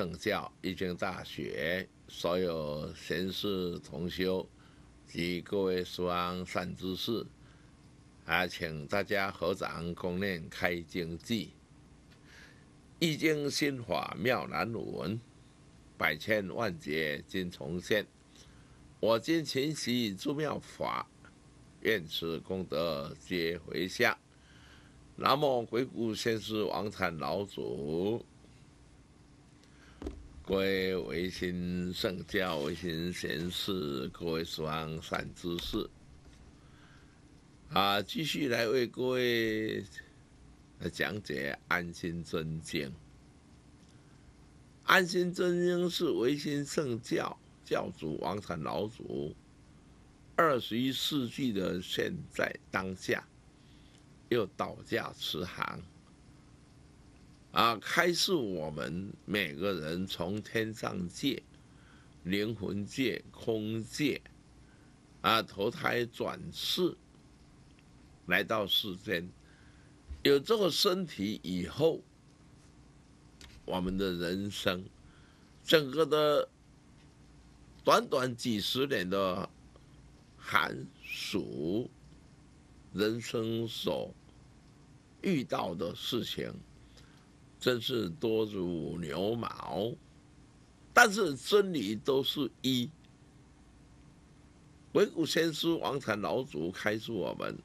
圣教一经大学，所有贤士同修及各位书方善知识，还请大家合掌共念开经偈：《易经心法妙难伦，百千万劫今重现。我今勤习诸妙法，愿此功德皆回向。南无鬼谷先师王禅老祖。各位维新圣教、维新贤士、各位诸王善知识，啊，继续来为各位来讲解安心尊敬。安心真经》是维新圣教教主王禅老祖二十一世纪的现在当下，又倒驾慈航。啊，开始我们每个人从天上界、灵魂界、空界，啊，投胎转世来到世间，有这个身体以后，我们的人生整个的短短几十年的寒暑，人生所遇到的事情。真是多如牛毛，但是真理都是一。鬼谷先师王禅老祖开示我们：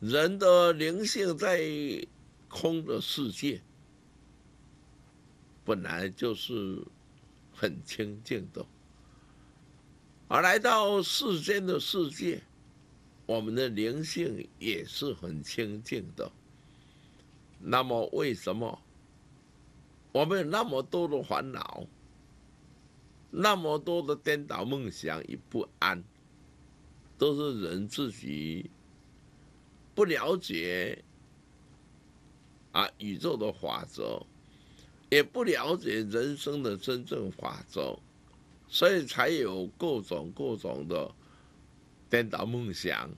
人的灵性在空的世界本来就是很清净的，而来到世间的世界，我们的灵性也是很清净的。那么，为什么我们有那么多的烦恼，那么多的颠倒梦想与不安，都是人自己不了解啊宇宙的法则，也不了解人生的真正法则，所以才有各种各种的颠倒梦想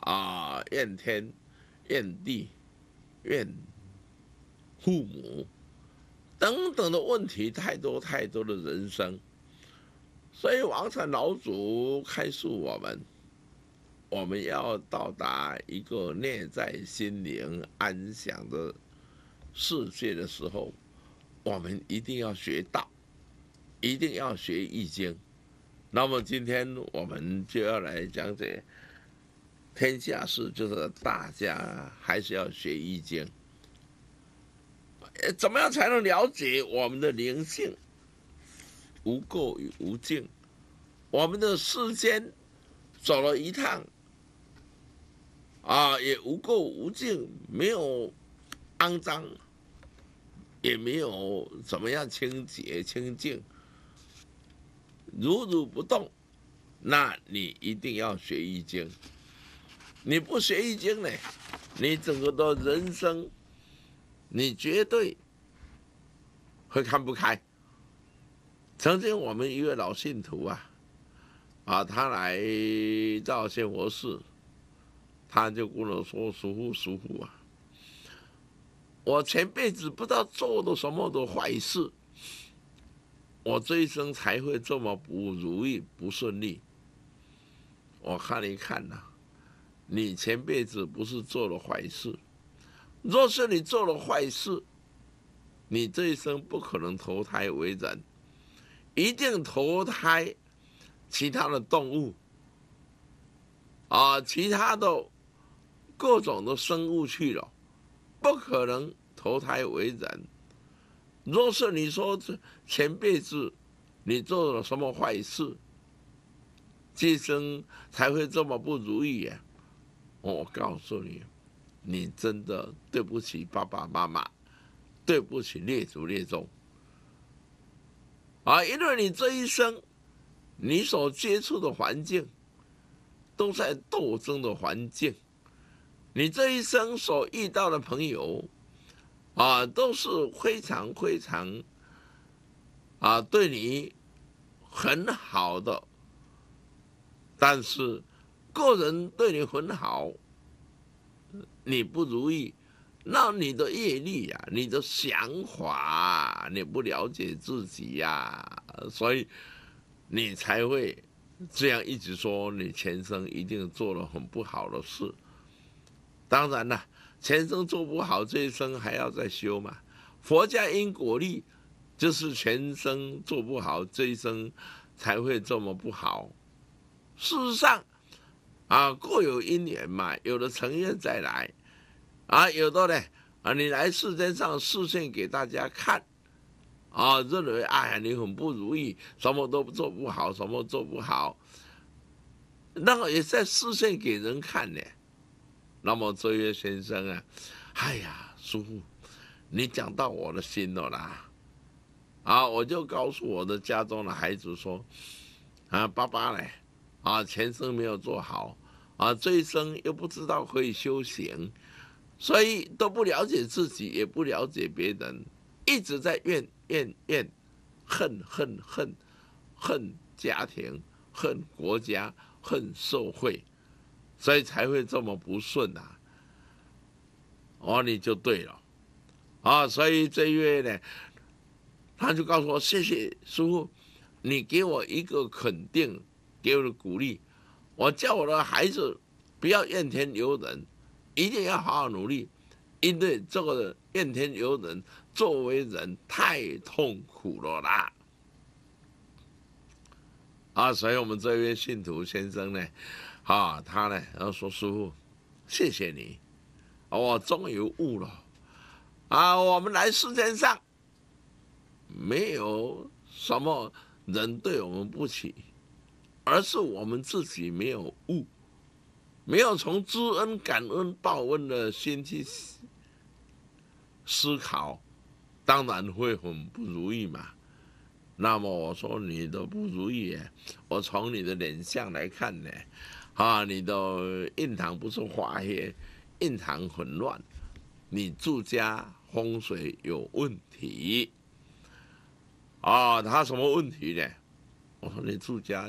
啊，怨天怨地。怨父母等等的问题太多太多的人生，所以王禅老祖开示我们：我们要到达一个内在心灵安详的世界的时候，我们一定要学道，一定要学《易经》。那么，今天我们就要来讲解天下事就是大家还是要学易经，怎么样才能了解我们的灵性？无垢与无净，我们的世间走了一趟，啊，也无垢无净，没有肮脏，也没有怎么样清洁清净，如如不动，那你一定要学易经。你不学易经呢，你整个的人生，你绝对会看不开。曾经我们一位老信徒啊，啊，他来到仙佛寺，他就跟我说：“师父，师父啊，我前辈子不知道做了什么的坏事，我这一生才会这么不如意、不顺利。”我看一看呐。你前辈子不是做了坏事？若是你做了坏事，你这一生不可能投胎为人，一定投胎其他的动物，啊，其他的各种的生物去了，不可能投胎为人。若是你说前辈子你做了什么坏事，今生才会这么不如意呀？我告诉你，你真的对不起爸爸妈妈，对不起列祖列宗，啊！因为你这一生，你所接触的环境，都在斗争的环境，你这一生所遇到的朋友，啊，都是非常非常，啊，对你很好的，但是。个人对你很好，你不如意，那你的业力呀，你的想法，你不了解自己呀，所以你才会这样一直说你前生一定做了很不好的事。当然了，前生做不好，这一生还要再修嘛。佛家因果力就是前生做不好，这一生才会这么不好。事实上。啊，各有因缘嘛，有的成愿再来，啊，有的呢，啊，你来世间上示现给大家看，啊，认为哎呀，你很不如意，什么都做不好，什么做不好，那么也在示现给人看呢。那么周位先生啊，哎呀，叔父，你讲到我的心了啦，啊，我就告诉我的家中的孩子说，啊，爸爸嘞，啊，前生没有做好。啊，这一生又不知道可以修行，所以都不了解自己，也不了解别人，一直在怨怨怨，恨恨恨，恨家庭，恨国家，恨社会，所以才会这么不顺呐。哦，你就对了，啊，所以这月呢，他就告诉我，谢谢师傅，你给我一个肯定，给我的鼓励。我叫我的孩子不要怨天尤人，一定要好好努力。因为这个怨天尤人，作为人太痛苦了啦。啊，所以我们这位信徒先生呢，啊，他呢，然后说：“师傅，谢谢你，我终于悟了。啊，我们来世间上，没有什么人对我们不起。”而是我们自己没有悟，没有从知恩、感恩、报恩的心去思考，当然会很不如意嘛。那么我说你的不如意，我从你的脸相来看呢，啊，你的印堂不是花黑，印堂混乱，你住家风水有问题。啊，他什么问题呢？我说你住家。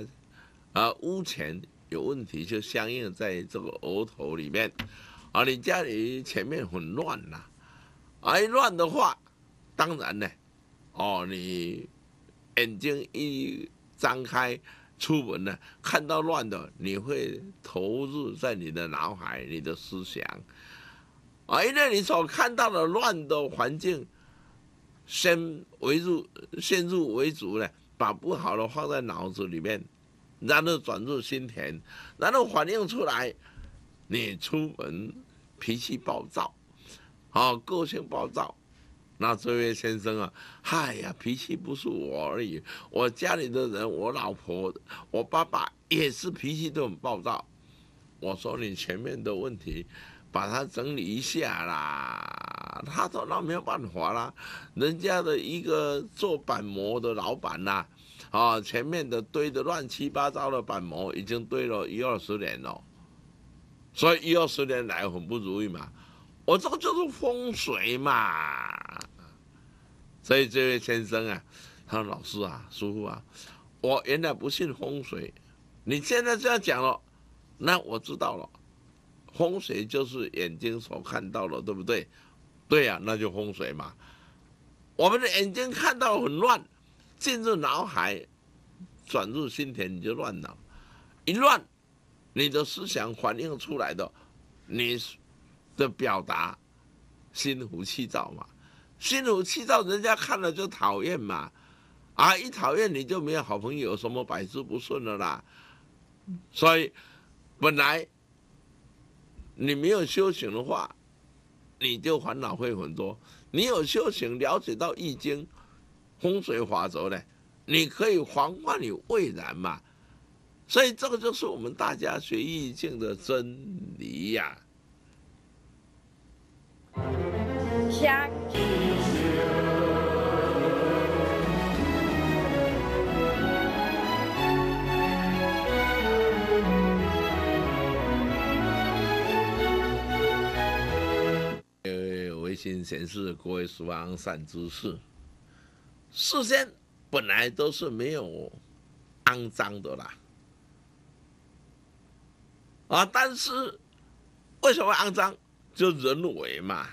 啊，屋前有问题，就相应在这个额头里面。啊，你家里前面很乱呐，哎，乱的话，当然呢，哦，你眼睛一张开，出门呢看到乱的，你会投入在你的脑海、你的思想。啊，因为你所看到的乱的环境，先为入先入为主了，把不好的放在脑子里面。然后转入心田，然后反映出来，你出门脾气暴躁，哦，个性暴躁。那这位先生啊，嗨呀，脾气不是我而已，我家里的人，我老婆，我爸爸也是脾气都很暴躁。我说你前面的问题，把它整理一下啦。他说那没有办法啦，人家的一个做板模的老板呐。啊，前面的堆的乱七八糟的板模已经堆了一二十年了，所以一二十年来很不如意嘛。我这个就是风水嘛。所以这位先生啊，他说老师啊、师傅啊，我原来不信风水，你现在这样讲了，那我知道了，风水就是眼睛所看到的，对不对？对呀，那就风水嘛。我们的眼睛看到很乱。进入脑海，转入心田，你就乱了。一乱，你的思想反映出来的，你的表达，心浮气躁嘛，心浮气躁，人家看了就讨厌嘛，啊，一讨厌你就没有好朋友，什么百事不顺的啦，所以本来你没有修行的话，你就烦恼会很多，你有修行，了解到易经。风水法则呢，你可以防患于未然嘛，所以这个就是我们大家学易经的真理呀。香。呃，微信显示各位书王善知识。世间本来都是没有肮脏的啦，啊！但是为什么肮脏？就人为嘛，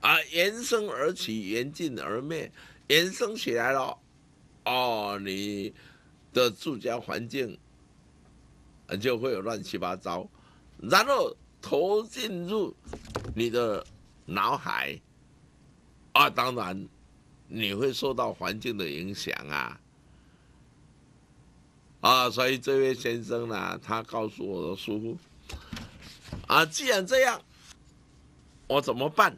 啊！缘生而起，缘尽而灭，缘生起来了，哦，你的住家环境就会有乱七八糟，然后投进入你的脑海，啊，当然。你会受到环境的影响啊，啊，所以这位先生呢，他告诉我的师傅，啊，既然这样，我怎么办？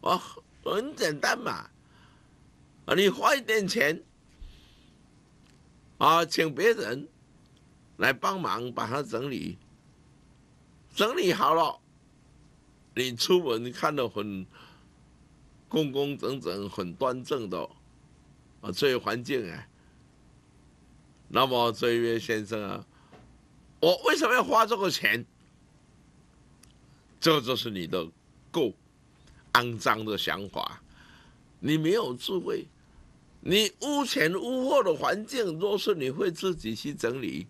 我很简单嘛，你花一点钱，啊，请别人来帮忙把它整理，整理好了，你出门看到很。工工整整、很端正的啊，这一环境哎。那么这一位先生啊，我为什么要花这个钱？这就是你的够肮脏的想法。你没有智慧，你屋前屋后的环境若是你会自己去整理，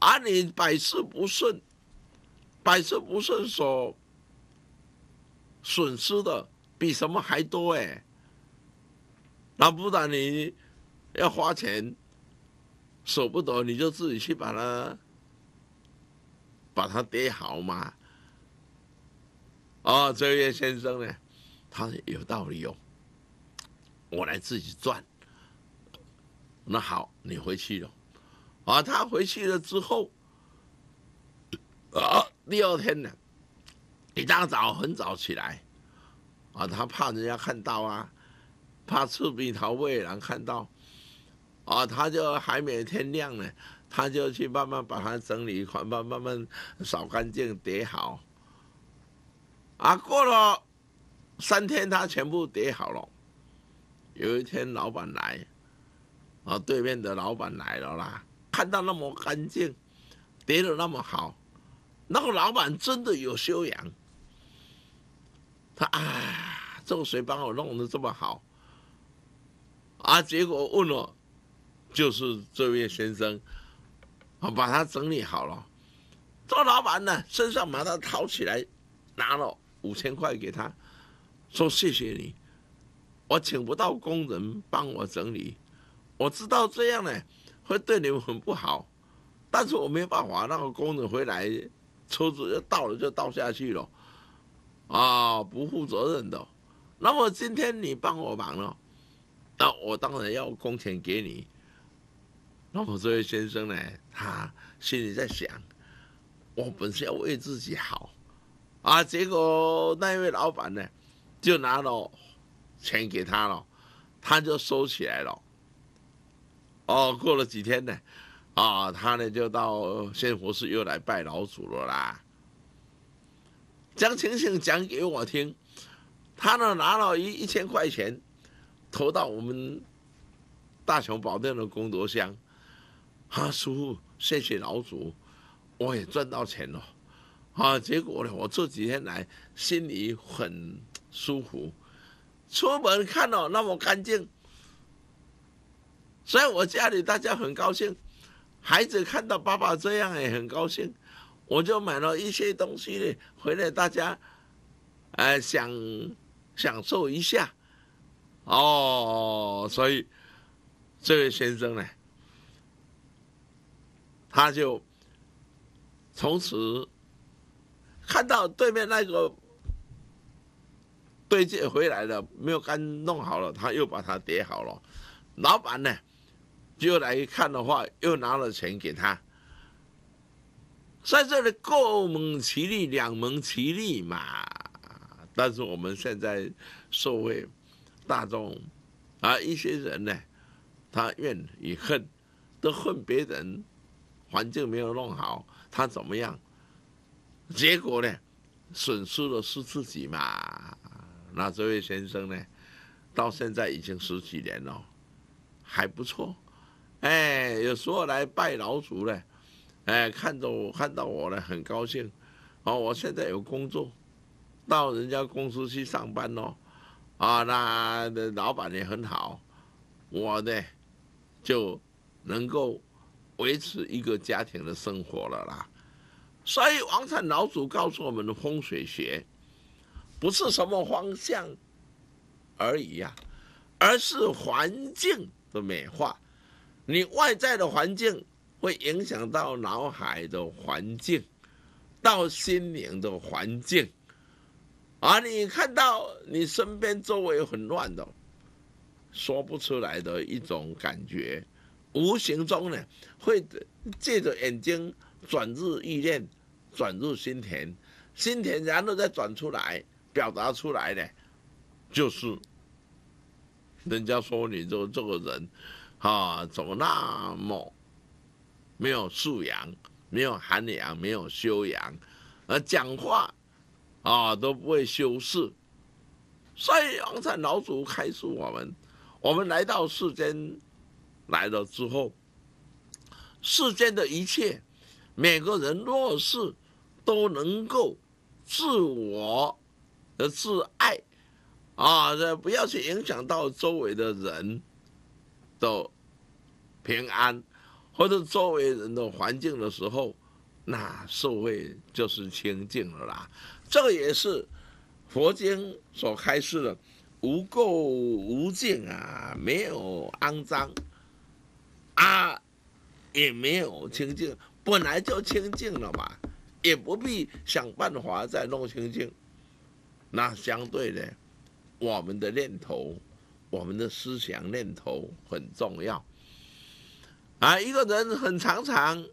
而你百事不顺、百事不顺所损失的。比什么还多哎！那不然你要花钱，舍不得你就自己去把它把它叠好嘛。啊，这位先生呢，他有道理哦，我来自己赚。那好，你回去了。啊，他回去了之后，啊，第二天呢，一大早很早起来。啊，他怕人家看到啊，怕赤壁逃未然看到，啊，他就还没天亮呢，他就去慢慢把它整理一慢慢慢扫干净，叠好。啊，过了三天，他全部叠好了。有一天，老板来，啊，对面的老板来了啦，看到那么干净，叠的那么好，那个老板真的有修养。他啊，这个谁帮我弄得这么好？啊，结果问了，就是这位先生，我把他整理好了。这老板呢，身上马上掏起来拿了五千块给他，说谢谢你，我请不到工人帮我整理，我知道这样呢会对你们很不好，但是我没办法，那个工人回来，车子就倒了，就倒下去了。啊，不负责任的。那么今天你帮我忙了，那我当然要工钱给你。那么这位先生呢，他心里在想，我本是要为自己好啊，结果那一位老板呢，就拿了钱给他了，他就收起来了。哦，过了几天呢，啊，他呢就到仙佛寺又来拜老祖了啦。将情形讲给我听，他呢拿了一一千块钱，投到我们大雄宝殿的功德箱。啊，叔，谢谢老祖，我也赚到钱了。啊，结果呢，我这几天来心里很舒服，出门看到那么干净，所以我家里大家很高兴，孩子看到爸爸这样也很高兴。我就买了一些东西回来，大家，呃，享享受一下，哦，所以这位先生呢，他就从此看到对面那个对接回来了，没有干弄好了，他又把它叠好了。老板呢，就来一看的话，又拿了钱给他。在这里各门其利，两门其利嘛。但是我们现在社会大众啊，一些人呢，他怨与恨，都恨别人，环境没有弄好，他怎么样？结果呢，损失的是自己嘛。那这位先生呢，到现在已经十几年了，还不错。哎，有时候来拜老祖了。哎，看着我，看到我呢，很高兴。哦，我现在有工作，到人家公司去上班哦。啊，那老板也很好，我呢就能够维持一个家庭的生活了啦。所以，王禅老祖告诉我们的风水学，不是什么方向而已呀，而是环境的美化。你外在的环境。会影响到脑海的环境，到心灵的环境，而你看到你身边周围很乱的，说不出来的一种感觉，无形中呢会借着眼睛转入意念，转入心田，心田然后再转出来，表达出来的就是，人家说你这这个人，啊，怎么那么。没有素养，没有涵养，没有修养，而讲话，啊，都不会修饰。所以，王禅老祖开示我们：，我们来到世间来了之后，世间的一切，每个人若是都能够自我的自爱，啊，不要去影响到周围的人的平安。或者周围人的环境的时候，那社会就是清净了啦。这个也是佛经所开示的无垢无净啊，没有肮脏啊，也没有清净，本来就清净了嘛，也不必想办法再弄清净。那相对的，我们的念头，我们的思想念头很重要。啊，一个人很常常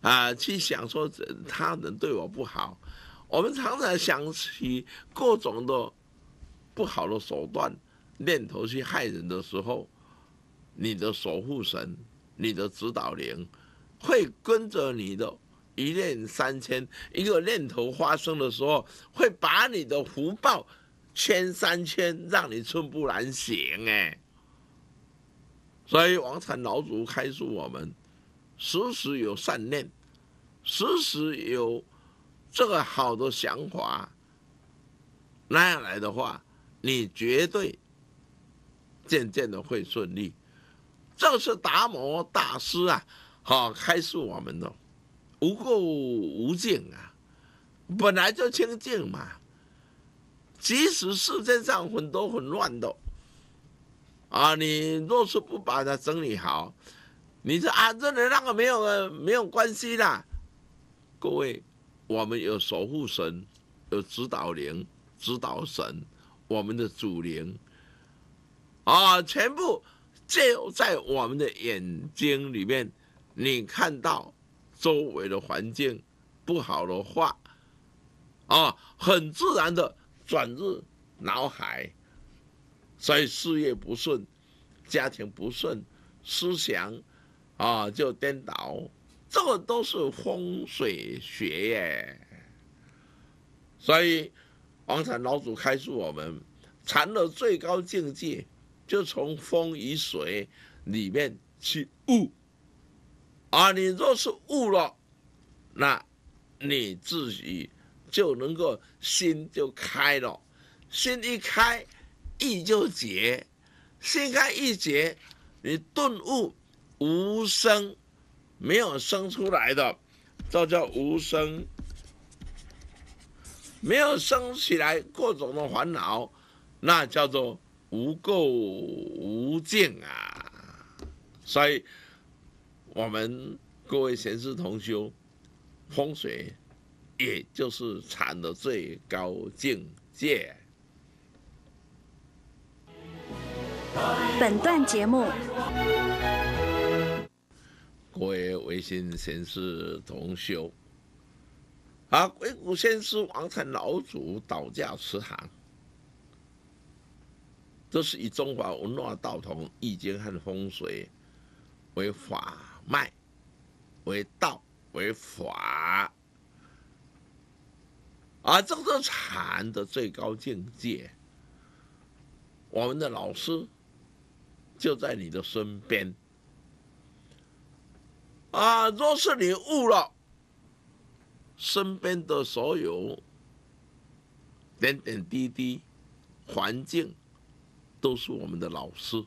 啊，去想说他人对我不好，我们常常想起各种的不好的手段念头去害人的时候，你的守护神、你的指导灵会跟着你的一念三千，一个念头发生的时候，会把你的福报圈三千，让你寸步难行哎。所以，王禅老祖开示我们，时时有善念，时时有这个好的想法，那样来的话，你绝对渐渐的会顺利。这是达摩大师啊，好开示我们的无垢无净啊，本来就清净嘛。即使世界上很多很乱的。啊，你若是不把它整理好，你说啊，这里那个没有没有关系啦。各位，我们有守护神，有指导灵、指导神，我们的主灵啊，全部就在我们的眼睛里面。你看到周围的环境不好的话，啊，很自然的转入脑海。所以事业不顺，家庭不顺，思想啊就颠倒，这个都是风水学耶。所以王禅老祖开示我们，禅的最高境界就从风与水里面去悟，啊，你若是悟了，那你自己就能够心就开了，心一开。易就结，心开易结，你顿悟无生，没有生出来的，这叫无生；没有生起来各种的烦恼，那叫做无垢无净啊。所以，我们各位贤士同修，风水，也就是禅的最高境界。本段节目，各位维新先师同修，啊，鬼谷先师王禅老祖道家慈航，这是以中华文化、道统、易经和风水为法脉、为道、为法，啊，这是禅的最高境界。我们的老师。就在你的身边，啊！若是你悟了，身边的所有点点滴滴、环境，都是我们的老师。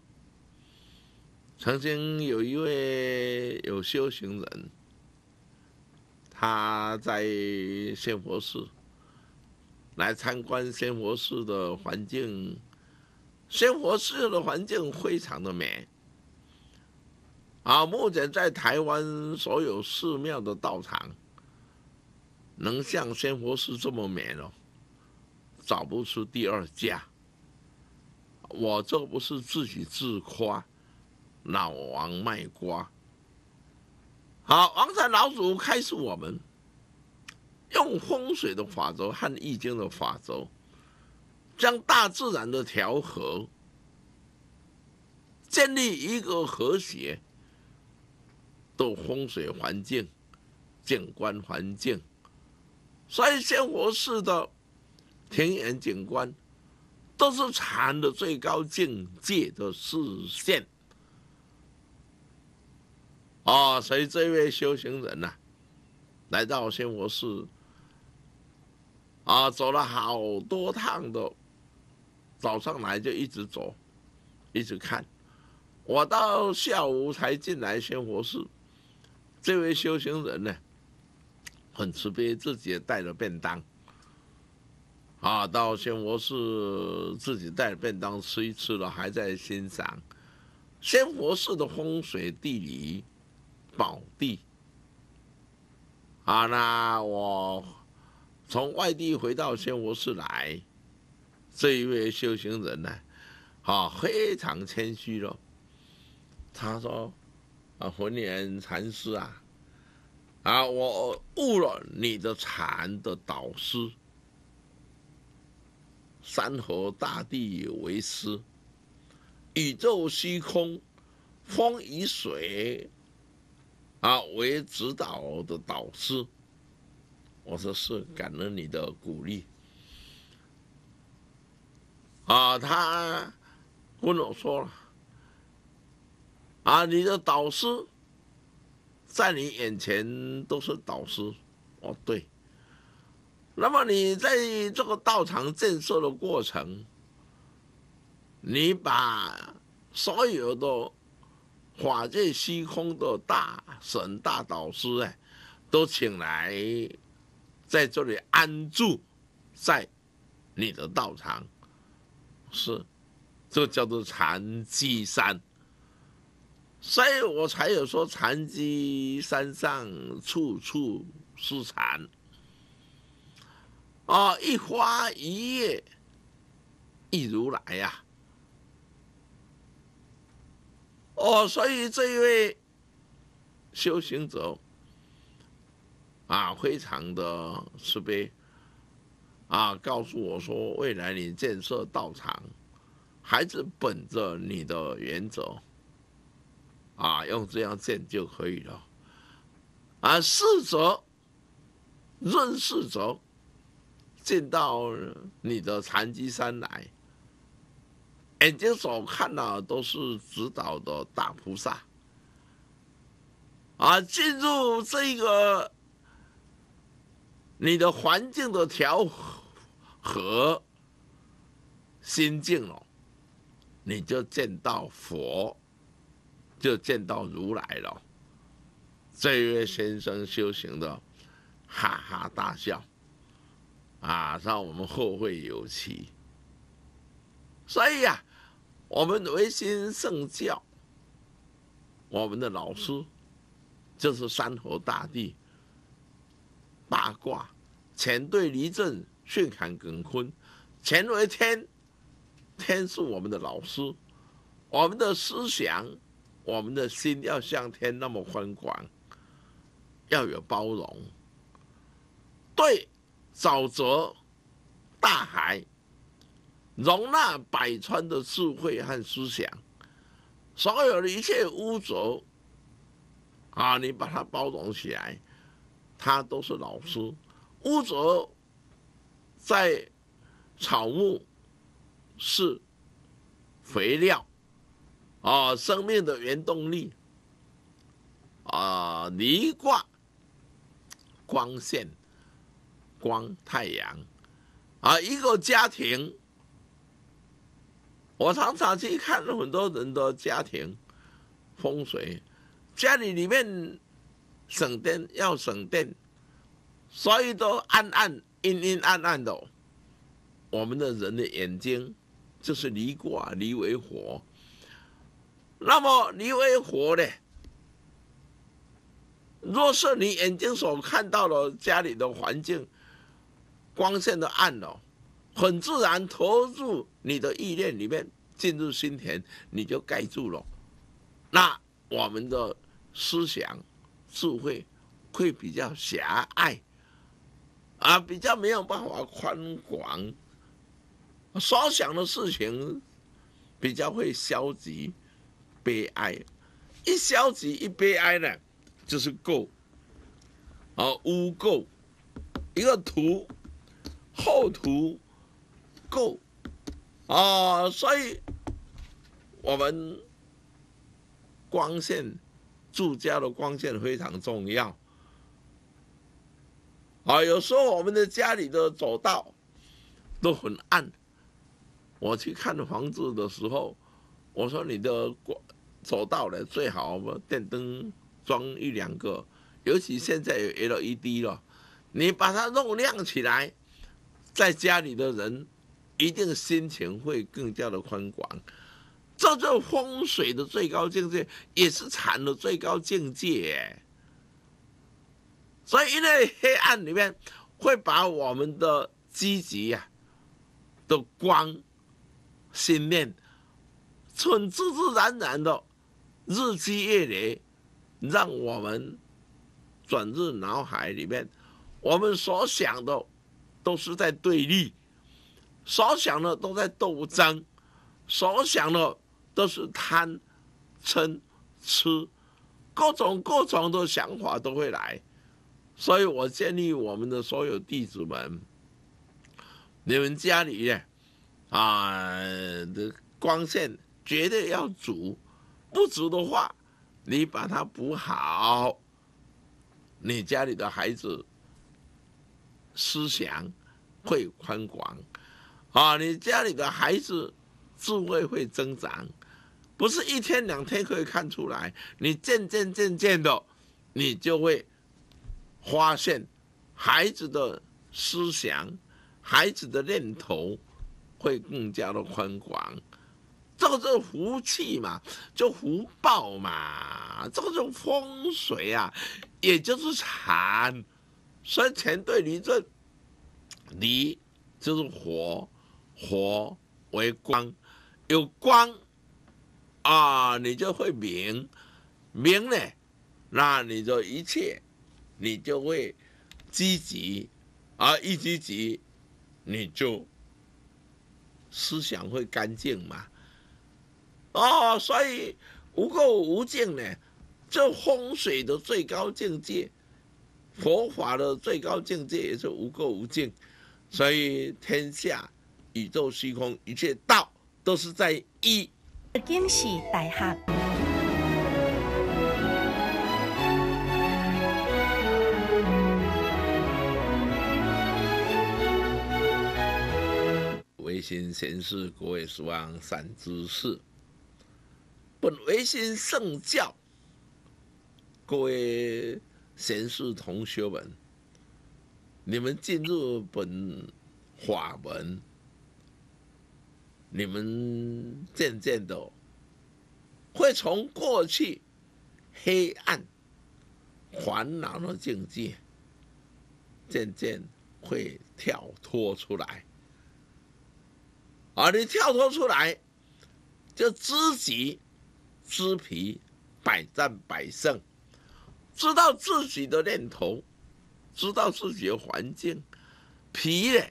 曾经有一位有修行人，他在仙佛寺来参观仙佛寺的环境。仙佛寺的环境非常的美，啊，目前在台湾所有寺庙的道场，能像仙佛寺这么美哦，找不出第二家。我这不是自己自夸，老王卖瓜。好，王禅老祖开始，我们用风水的法则和易经的法则。将大自然的调和，建立一个和谐的风水环境、景观环境，所以仙佛寺的田园景观都是禅的最高境界的视线。啊！所以这位修行人呐，来到仙佛寺啊，走了好多趟的。早上来就一直走，一直看。我到下午才进来仙佛寺。这位修行人呢，很慈悲，自己也带了便当。啊，到仙佛寺自己带了便当吃一吃了，还在欣赏仙佛寺的风水地理宝地。啊，那我从外地回到仙佛寺来。这一位修行人呢，啊，非常谦虚咯。他说：“啊，浑圆禅师啊，啊，我误了你的禅的导师，山河大地为师，宇宙虚空、风与水啊为指导的导师。”我说：“是，感恩你的鼓励。”啊，他跟我说了，啊，你的导师在你眼前都是导师，哦，对。那么你在这个道场建设的过程，你把所有的法界虚空的大神大导师哎，都请来在这里安住，在你的道场。是，这叫做禅机山。所以我才有说，禅机山上处处是禅。啊，一花一叶，一如来呀。哦，所以这一位修行者啊，非常的慈悲。啊，告诉我说，未来你建设道场，还是本着你的原则，啊，用这样建就可以了。啊，试着，认四着，进到你的禅机山来，眼睛所看的都是指导的大菩萨，啊，进入这个你的环境的调。和。和心境了，你就见到佛，就见到如来了。这位先生修行的哈哈大笑，啊，让我们后会有期。所以呀，我们唯心圣教，我们的老师就是三河大帝、八卦、遣对离正。训喊耿坤，乾为天天是我们的老师，我们的思想，我们的心要像天那么宽广，要有包容。对，沼泽、大海，容纳百川的智慧和思想，所有的一切污浊，啊，你把它包容起来，它都是老师，污浊。在草木是肥料啊，生命的原动力啊，泥卦光线光太阳啊，一个家庭，我常常去看很多人的家庭风水，家里里面省电要省电，所以都暗暗。阴阴暗暗的，我们的人的眼睛就是离卦，离为火。那么离为火呢？若是你眼睛所看到的家里的环境光线的暗了，很自然投入你的意念里面，进入心田，你就盖住了。那我们的思想智慧会比较狭隘。啊，比较没有办法宽广，所想的事情比较会消极、悲哀。一消极、一悲哀呢，就是垢，而污垢一个土厚土垢啊，所以我们光线住家的光线非常重要。啊，有时候我们的家里的走道都很暗。我去看房子的时候，我说你的走道呢最好电灯装一两个，尤其现在有 LED 了，你把它弄亮起来，在家里的人一定心情会更加的宽广。这就风水的最高境界，也是禅的最高境界。所以，因为黑暗里面会把我们的积极呀的光、信念，纯自自然然的，日积月累，让我们转入脑海里面。我们所想的都是在对立，所想的都在斗争，所想的都是贪、嗔、痴，各种各种的想法都会来。所以我建议我们的所有弟子们，你们家里啊的光线绝对要足，不足的话，你把它补好。你家里的孩子思想会宽广，啊，你家里的孩子智慧会增长，不是一天两天可以看出来，你渐渐渐渐的，你就会。发现孩子的思想、孩子的念头会更加的宽广，这个是福气嘛？就福报嘛？这个就风水啊，也就是禅。所以钱对离这离就是火，火为光，有光啊，你就会明。明呢，那你就一切。你就会积极，而一积极，你就思想会干净嘛。哦，所以无垢无尽呢，这风水的最高境界，佛法的最高境界也是无垢无尽。所以天下、宇宙、虚空一切道都是在一。经喜大侠。贤士各位书翁善知识，本为心圣教，各位贤士同学们，你们进入本法门，你们渐渐的会从过去黑暗、烦恼的境界，渐渐会跳脱出来。而你跳脱出来，就知己知彼，百战百胜。知道自己的念头，知道自己的环境。皮呢，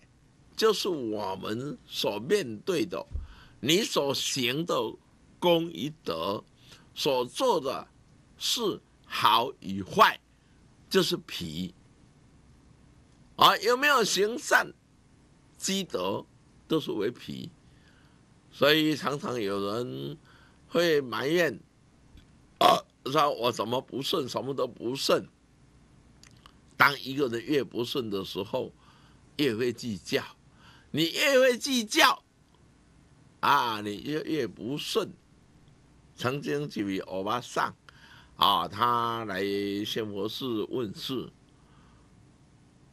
就是我们所面对的，你所行的功与德，所做的事好与坏，就是皮。啊，有没有行善积德？都是为皮，所以常常有人会埋怨，啊，说我怎么不顺，什么都不顺。当一个人越不顺的时候，越会计较，你越会计较，啊，你越越不顺。曾经几位欧巴桑，啊，他来仙佛寺问事，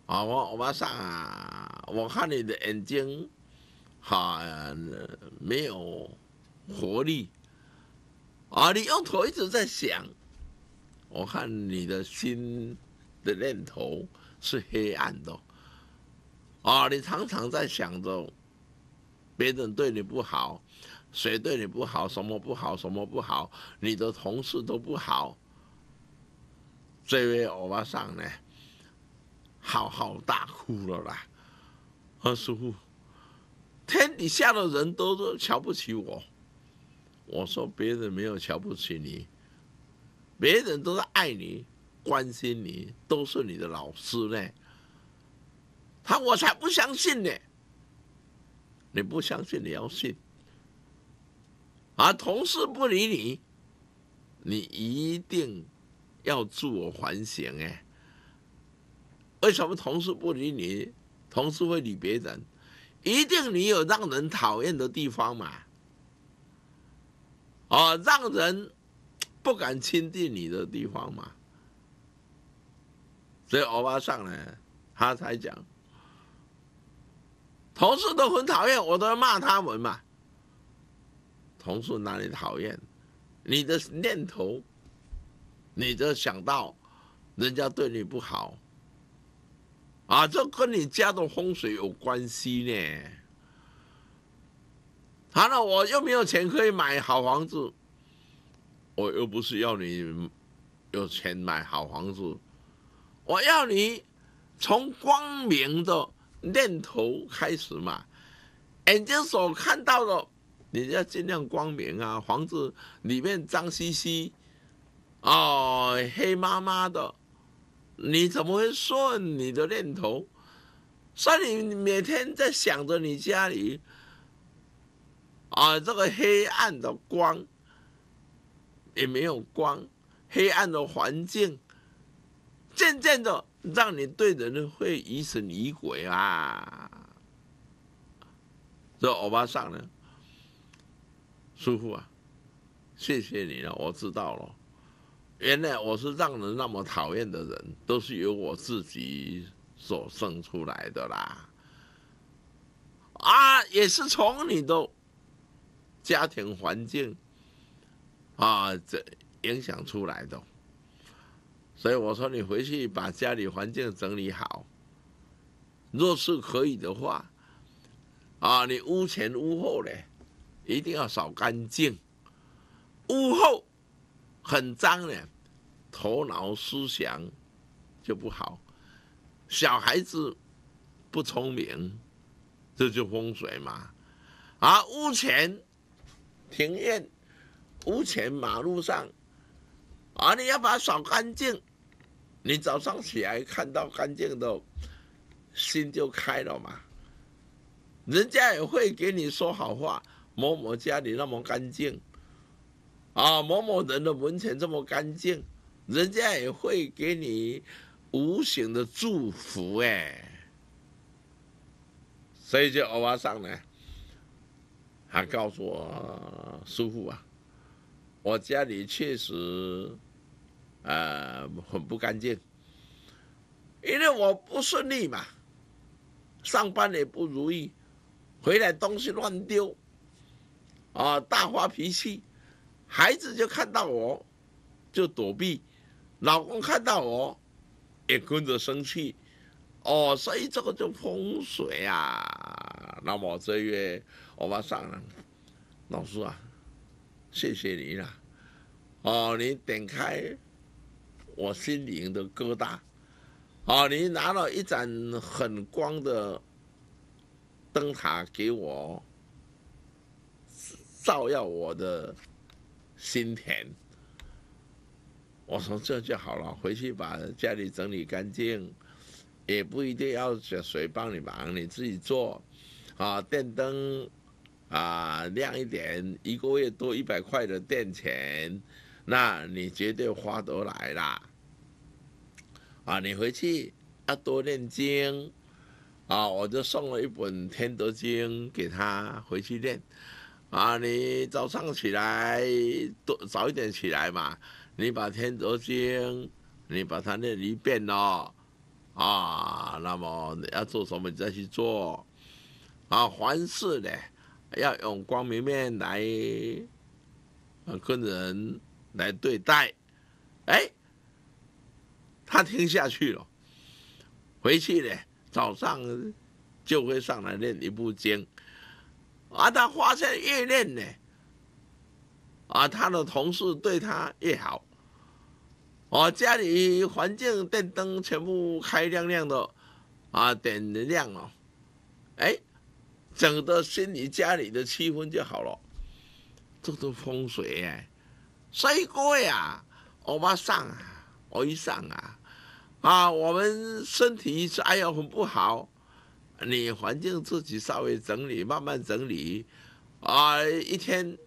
啊，我我马上啊，我看你的眼睛。好，没有活力啊！你用头一直在想，我看你的心的念头是黑暗的啊！你常常在想着别人对你不好，谁对你不好？什么不好？什么不好？你的同事都不好，这位欧巴桑呢？嚎嚎大哭了啦，二师傅。天底下的人都都瞧不起我，我说别人没有瞧不起你，别人都是爱你、关心你，都是你的老师呢。他我才不相信呢，你不相信你要信，啊，同事不理你，你一定要自我反省哎。为什么同事不理你，同事会理别人？一定你有让人讨厌的地方嘛，啊，让人不敢亲近你的地方嘛，所以欧巴上来他才讲，同事都很讨厌，我都要骂他们嘛。同事哪里讨厌？你的念头，你就想到人家对你不好。啊，这跟你家的风水有关系呢。好了，我又没有钱可以买好房子，我又不是要你有钱买好房子，我要你从光明的念头开始嘛。眼睛所看到的，你要尽量光明啊。房子里面脏兮兮，哦，黑麻麻的。你怎么会顺你的念头？所以你每天在想着你家里，啊，这个黑暗的光也没有光，黑暗的环境，渐渐的让你对人会疑神疑鬼啊。这欧巴桑呢，舒服啊，谢谢你了，我知道了。原来我是让人那么讨厌的人，都是由我自己所生出来的啦。啊，也是从你的家庭环境啊这影响出来的。所以我说你回去把家里环境整理好，若是可以的话，啊，你屋前屋后嘞一定要扫干净，屋后。很脏的，头脑思想就不好，小孩子不聪明，这就风水嘛。啊，屋前庭院、屋前马路上，啊，你要把它扫干净，你早上起来看到干净的，心就开了嘛。人家也会给你说好话，某某家里那么干净。啊，某某人的门前这么干净，人家也会给你无形的祝福哎。所以就偶尔上来，还告诉我师傅啊，我家里确实啊很不干净，因为我不顺利嘛，上班也不如意，回来东西乱丢，啊大发脾气。孩子就看到我，就躲避；老公看到我，也跟着生气。哦，所以这个就风水啊。那么这月我们上，老师啊，谢谢你了。哦，你点开我心灵的疙瘩。哦，你拿了一盏很光的灯塔给我，照耀我的。心田，我说这就好了。回去把家里整理干净，也不一定要请谁帮你忙，你自己做。啊，电灯啊亮一点，一个月多一百块的电钱，那你绝对花得来啦。啊，你回去要多念经。啊，我就送了一本《天德经》给他回去念。啊，你早上起来多早一点起来嘛？你把《天德经》你把它念一遍哦，啊，那么你要做什么，你再去做。啊，凡事呢要用光明面来跟人来对待。哎，他听下去了，回去呢早上就会上来念一部经。啊，他发现越练呢，啊，他的同事对他越好。我家里环境电灯全部开亮亮的，啊，点的亮了，哎，整的心里家里的气氛就好了。这是风水哎，帅哥呀，我把上啊，我一上啊，啊，我们身体是哎呀很不好。你环境自己稍微整理，慢慢整理，啊，一天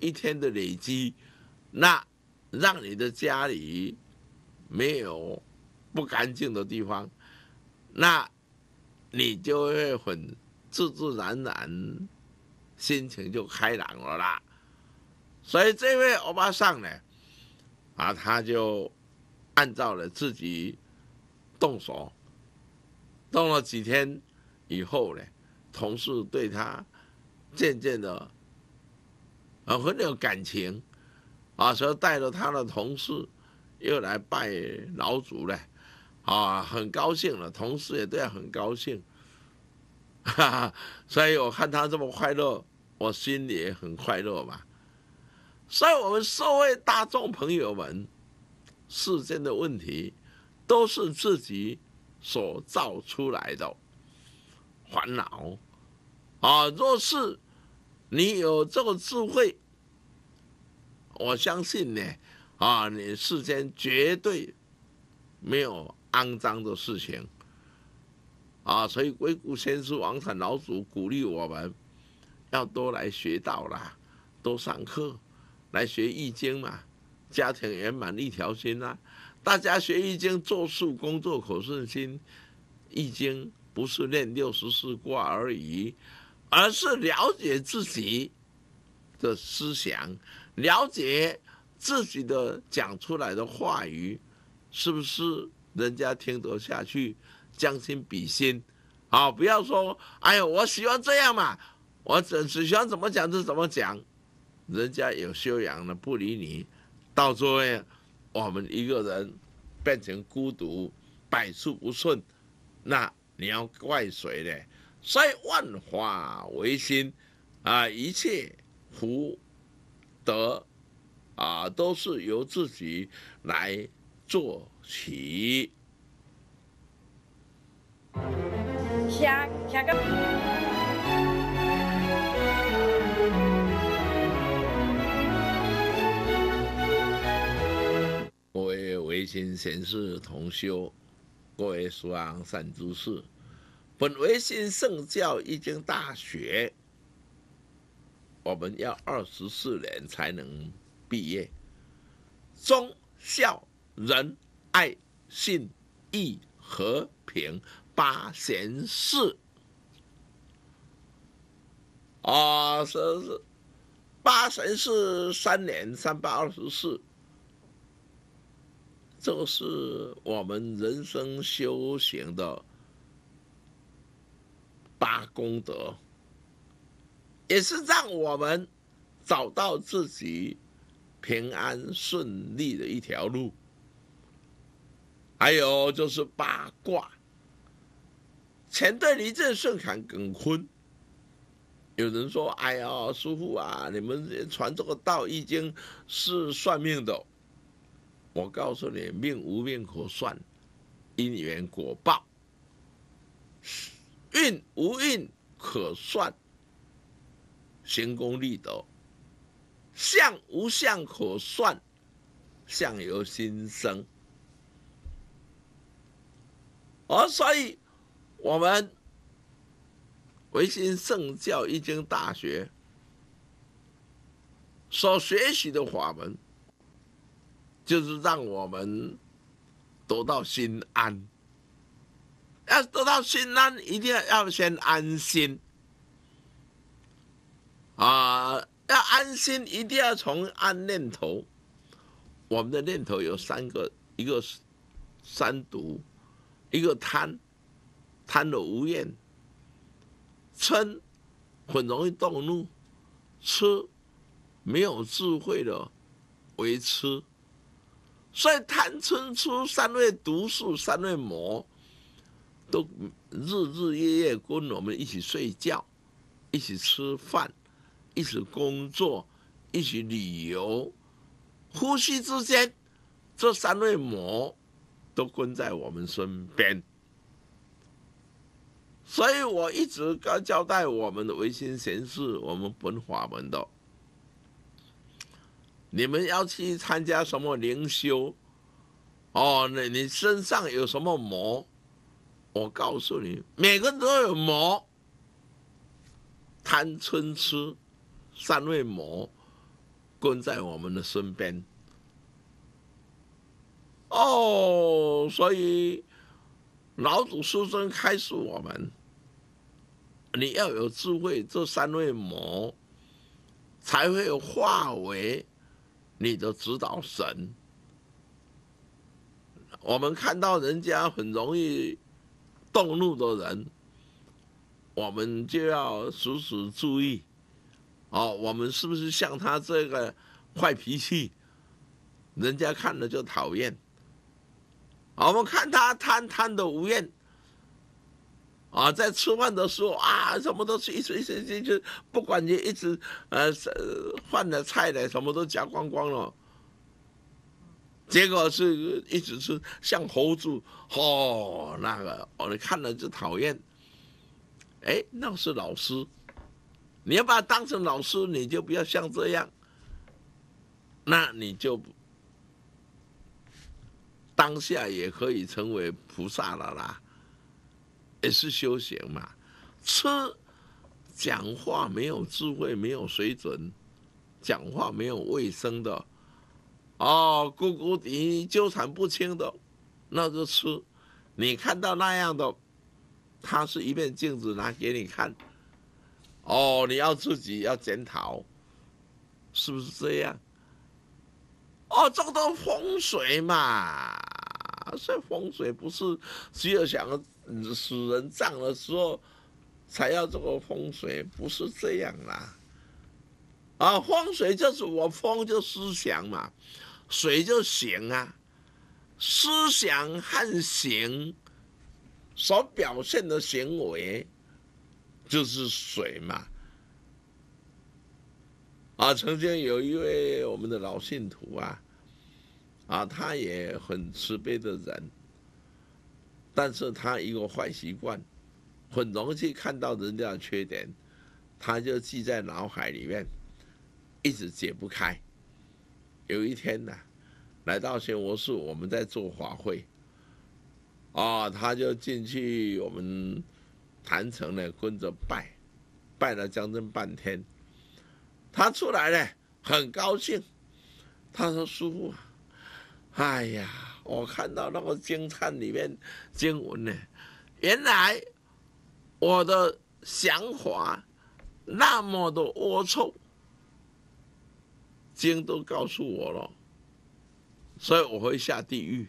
一天的累积，那让你的家里没有不干净的地方，那你就会很自自然然，心情就开朗了啦。所以这位欧巴桑呢，啊，他就按照了自己动手，动了几天。以后呢，同事对他渐渐的很很有感情啊，所以带着他的同事又来拜老祖了啊，很高兴了，同事也对他很高兴，哈哈，所以我看他这么快乐，我心里也很快乐嘛。所以，我们社会大众朋友们，世间的问题都是自己所造出来的。烦恼，啊！若是你有这个智慧，我相信呢，啊，你世间绝对没有肮脏的事情，啊！所以，鬼谷先师王禅老祖鼓励我们要多来学道啦，多上课来学易经嘛，家庭圆满一条心啊！大家学易经，做事工作可顺心，易经。不是练六十四卦而已，而是了解自己的思想，了解自己的讲出来的话语，是不是人家听得下去？将心比心，好，不要说，哎呀，我喜欢这样嘛，我只只喜欢怎么讲就怎么讲，人家有修养的不理你，到最后我们一个人变成孤独，百事不顺，那。你要怪谁呢？所以万法唯心，啊，一切福德啊，都是由自己来做起。各位唯心，贤士同修；各位俗昂善诸事。本为新圣教一经大学，我们要二十四年才能毕业。忠孝仁爱信义和平八贤士，哦，是是，八贤士三年三百二十四，这是我们人生修行的。八功德，也是让我们找到自己平安顺利的一条路。还有就是八卦，乾兑离震顺坎艮坤。有人说：“哎呀，师傅啊，你们传这个道已经是算命的。”我告诉你，命无命可算，因缘果报。运无运可算，行功立德；相无相可算，相由心生。而所以，我们维新圣教一经大学所学习的法门，就是让我们得到心安。要得到心安，一定要要先安心啊！要安心，一定要从安念头。我们的念头有三个：一个三毒，一个贪，贪得无厌；嗔，很容易动怒；痴，没有智慧的为痴。所以贪、嗔、痴三味毒素，三味魔。都日日夜夜跟我们一起睡觉，一起吃饭，一起工作，一起旅游，呼吸之间，这三位魔都跟在我们身边。所以我一直告交代我们的唯心贤士，我们本法门的。你们要去参加什么灵修？哦，你你身上有什么魔？我告诉你，每个都有魔，贪嗔痴三位魔跟在我们的身边。哦，所以老祖师尊开示我们，你要有智慧，这三位魔才会化为你的指导神。我们看到人家很容易。动怒的人，我们就要时时注意。哦，我们是不是像他这个坏脾气？人家看了就讨厌。我们看他贪贪得无厌啊，在吃饭的时候啊，什么都是一随一些一不管你一直呃，饭的菜的什么都夹光光了。结果是一直是像猴子，吼那个，哦，你看了就讨厌。哎，那是老师，你要把他当成老师，你就不要像这样，那你就当下也可以成为菩萨了啦，也是修行嘛。吃，讲话没有智慧，没有水准，讲话没有卫生的。哦，咕咕你纠缠不清的那个吃。你看到那样的，它是一面镜子拿给你看。哦，你要自己要检讨，是不是这样？哦，这个都风水嘛，所以风水不是只有想要人葬的时候才要这个风水，不是这样啦。啊，风水就是我风就思想嘛。水就行啊，思想和行所表现的行为就是水嘛。啊，曾经有一位我们的老信徒啊，啊，他也很慈悲的人，但是他一个坏习惯，很容易看到人家的缺点，他就记在脑海里面，一直解不开。有一天呢，来到仙国寺，我们在做法会。啊，他就进去我们坛城呢，跟着拜，拜了将近半天。他出来了，很高兴。他说：“叔父，哎呀，我看到那个经忏里面经文呢，原来我的想法那么的龌龊。”经都告诉我了，所以我会下地狱。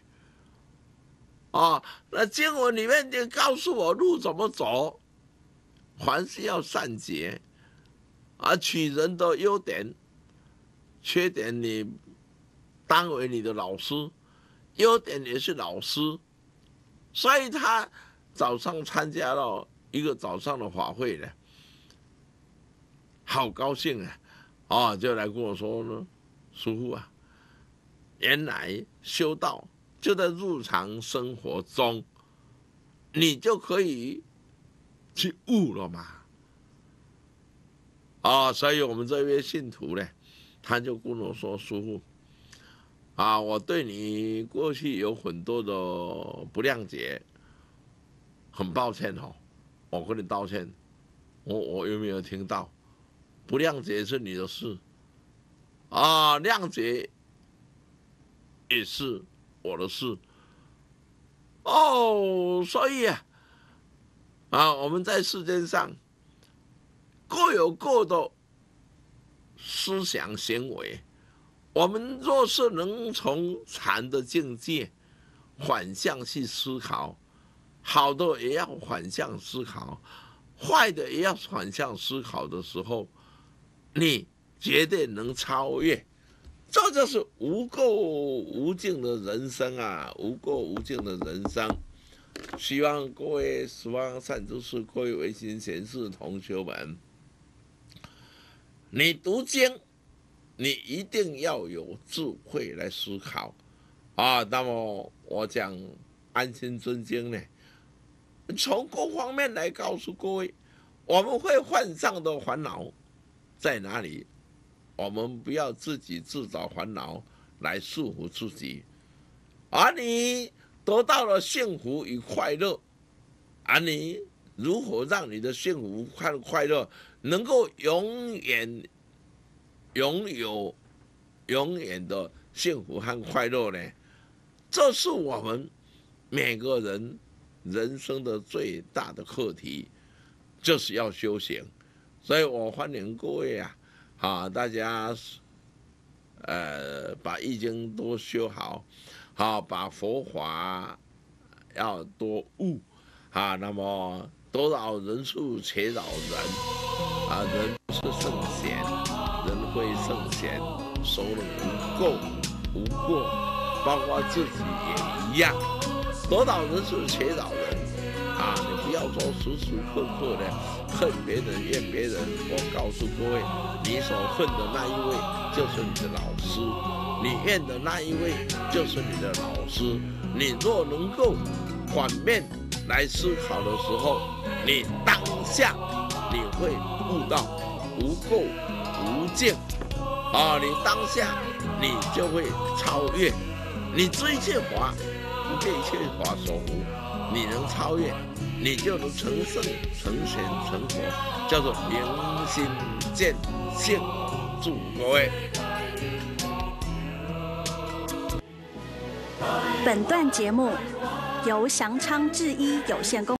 啊，那经文里面就告诉我路怎么走，凡事要善解，啊，取人的优点，缺点你当为你的老师，优点也是老师，所以他早上参加了一个早上的法会呢，好高兴啊！啊，就来跟我说呢，师傅啊，原来修道就在日常生活中，你就可以去悟了嘛。啊，所以我们这位信徒呢，他就跟我说，师傅，啊，我对你过去有很多的不谅解，很抱歉哦，我跟你道歉，我我有没有听到？不谅解是你的事，啊，谅解也是我的事，哦，所以啊，啊，我们在世界上各有各的思想行为，我们若是能从禅的境界反向去思考，好的也要反向思考，坏的也要反向思考的时候。你绝对能超越，这就是无垢无尽的人生啊！无垢无尽的人生，希望各位十方善知识、各位唯心贤士同学们，你读经，你一定要有智慧来思考啊！那么我讲安心尊经呢，从各方面来告诉各位，我们会患上的烦恼。在哪里？我们不要自己自找烦恼来束缚自己，而你得到了幸福与快乐，而你如何让你的幸福、快快乐能够永远拥有永远的幸福和快乐呢？这是我们每个人人生的最大的课题，就是要修行。所以我欢迎各位啊，好，大家，呃，把《易经》多修好，好把《佛法要多悟，啊，那么多少人处且饶人，啊，人是圣贤，人非圣贤，所无够，无过，包括自己也一样，多少人处且饶人，啊。老老时时刻刻的恨别人、怨别人。我告诉各位，你所恨的那一位就是你的老师，你怨的那一位就是你的老师。你若能够反面来思考的时候，你当下你会悟到无垢、无尽啊！你当下你就会超越，你这一切法，一切法所无。你能超越，你就能成圣、成贤、成佛，叫做明心见性。祝各位！本段节目由祥昌制衣有限公。